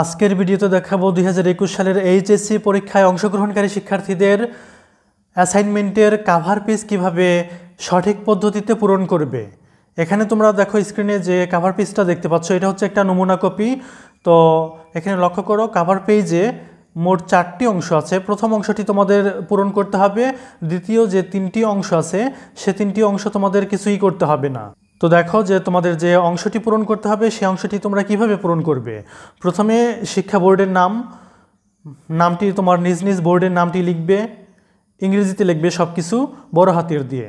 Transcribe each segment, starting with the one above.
আজকের ভিডিওতে দেখাবো দুই সালের এইচএসসি পরীক্ষায় অংশগ্রহণকারী শিক্ষার্থীদের অ্যাসাইনমেন্টের কাভার পিস কিভাবে সঠিক পদ্ধতিতে পূরণ করবে এখানে তোমরা দেখো স্ক্রিনে যে কাভার পিসটা দেখতে পাচ্ছ এটা হচ্ছে একটা নমুনা কপি তো এখানে লক্ষ্য করো কাভার পেজে মোট চারটি অংশ আছে প্রথম অংশটি তোমাদের পূরণ করতে হবে দ্বিতীয় যে তিনটি অংশ আছে সে তিনটি অংশ তোমাদের কিছুই করতে হবে না তো দেখো যে তোমাদের যে অংশটি পূরণ করতে হবে সেই অংশটি তোমরা কিভাবে পূরণ করবে প্রথমে শিক্ষা বোর্ডের নাম নামটি তোমার নিজ নিজ বোর্ডের নামটি লিখবে ইংরেজিতে লিখবে সব কিছু বড় হাতের দিয়ে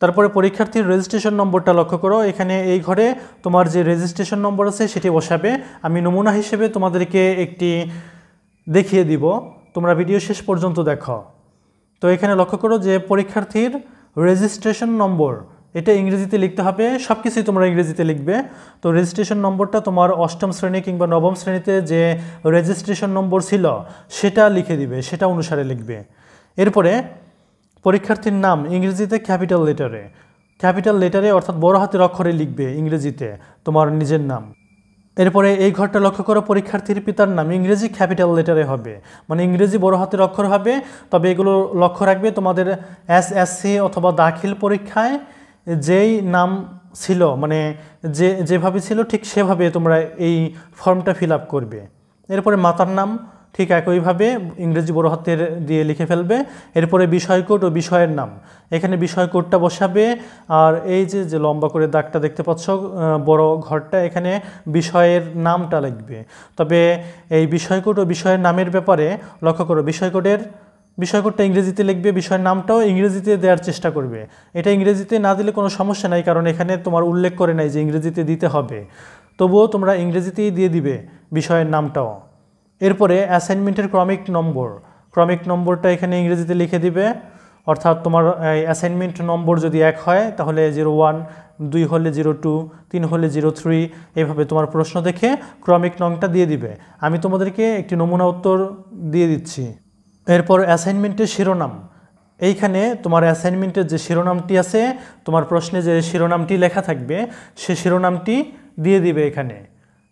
তারপরে পরীক্ষার্থীর রেজিস্ট্রেশন নম্বরটা লক্ষ্য করো এখানে এই ঘরে তোমার যে রেজিস্ট্রেশন নম্বর আছে সেটি বসাবে আমি নমুনা হিসেবে তোমাদেরকে একটি দেখিয়ে দিব তোমরা ভিডিও শেষ পর্যন্ত দেখো তো এখানে লক্ষ্য করো যে পরীক্ষার্থীর রেজিস্ট্রেশন নম্বর এটা ইংরেজিতে লিখতে হবে সব কিছুই তোমরা ইংরেজিতে লিখবে তো রেজিস্ট্রেশন নম্বরটা তোমার অষ্টম শ্রেণী কিংবা নবম শ্রেণীতে যে রেজিস্ট্রেশন নম্বর ছিল সেটা লিখে দিবে সেটা অনুসারে লিখবে এরপরে পরীক্ষার্থীর নাম ইংরেজিতে ক্যাপিটাল লেটারে ক্যাপিটাল লেটারে অর্থাৎ বড় হাতের অক্ষরে লিখবে ইংরেজিতে তোমার নিজের নাম এরপরে এই ঘরটা লক্ষ্য করো পরীক্ষার্থীর পিতার নাম ইংরেজি ক্যাপিটাল লেটারে হবে মানে ইংরেজি বড় হাতের অক্ষর হবে তবে এগুলো লক্ষ্য রাখবে তোমাদের এস অথবা দাখিল পরীক্ষায় যেই নাম ছিল মানে যে যেভাবে ছিল ঠিক সেভাবে তোমরা এই ফর্মটা ফিল করবে এরপরে মাতার নাম ঠিক একইভাবে ইংরেজি বড় হাতের দিয়ে লিখে ফেলবে এরপরে বিষয়কোট ও বিষয়ের নাম এখানে বিষয়কোটটা বসাবে আর এই যে যে লম্বা করে দাগটা দেখতে পাচ্ছ বড় ঘরটা এখানে বিষয়ের নামটা লিখবে তবে এই বিষয়কোট ও বিষয়ের নামের ব্যাপারে লক্ষ্য করো বিষয়কোটের বিষয়কোডটা ইংরেজিতে লিখবে বিষয়ের নামটাও ইংরেজিতে দেওয়ার চেষ্টা করবে এটা ইংরেজিতে না দিলে কোনো সমস্যা নাই কারণ এখানে তোমার উল্লেখ করে নাই যে ইংরেজিতে দিতে হবে তবুও তোমরা ইংরেজিতেই দিয়ে দিবে বিষয়ের নামটাও এরপরে অ্যাসাইনমেন্টের ক্রমিক নম্বর ক্রমিক নম্বরটা এখানে ইংরেজিতে লিখে দিবে অর্থাৎ তোমার অ্যাসাইনমেন্ট নম্বর যদি এক হয় তাহলে জিরো ওয়ান দুই হলে জিরো টু তিন হলে জিরো থ্রি এভাবে তোমার প্রশ্ন দেখে ক্রমিক নংটা দিয়ে দিবে আমি তোমাদেরকে একটি নমুনা উত্তর দিয়ে দিচ্ছি এরপর অ্যাসাইনমেন্টের শিরোনাম এইখানে তোমার অ্যাসাইনমেন্টের যে শিরোনামটি আছে তোমার প্রশ্নে যে শিরোনামটি লেখা থাকবে সে শিরোনামটি দিয়ে দিবে এখানে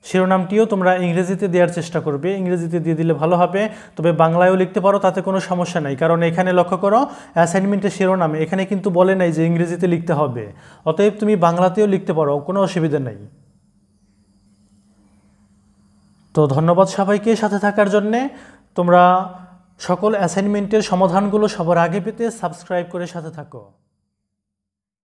শিরোনামটিও তোমরা ইংরেজিতে দেওয়ার চেষ্টা করবে ইংরেজিতে দিয়ে দিলে ভালো হবে তবে বাংলায়ও লিখতে পারো তাতে কোনো সমস্যা নাই কারণ এখানে লক্ষ্য করো অ্যাসাইনমেন্টের শিরোনামে এখানে কিন্তু বলে নাই যে ইংরেজিতে লিখতে হবে অতএব তুমি বাংলাতেও লিখতে পারো কোনো অসুবিধা নেই তো ধন্যবাদ সবাইকে সাথে থাকার জন্যে তোমরা সকল অ্যাসাইনমেন্টের সমাধানগুলো সবার আগে পেতে সাবস্ক্রাইব করে সাথে থাকো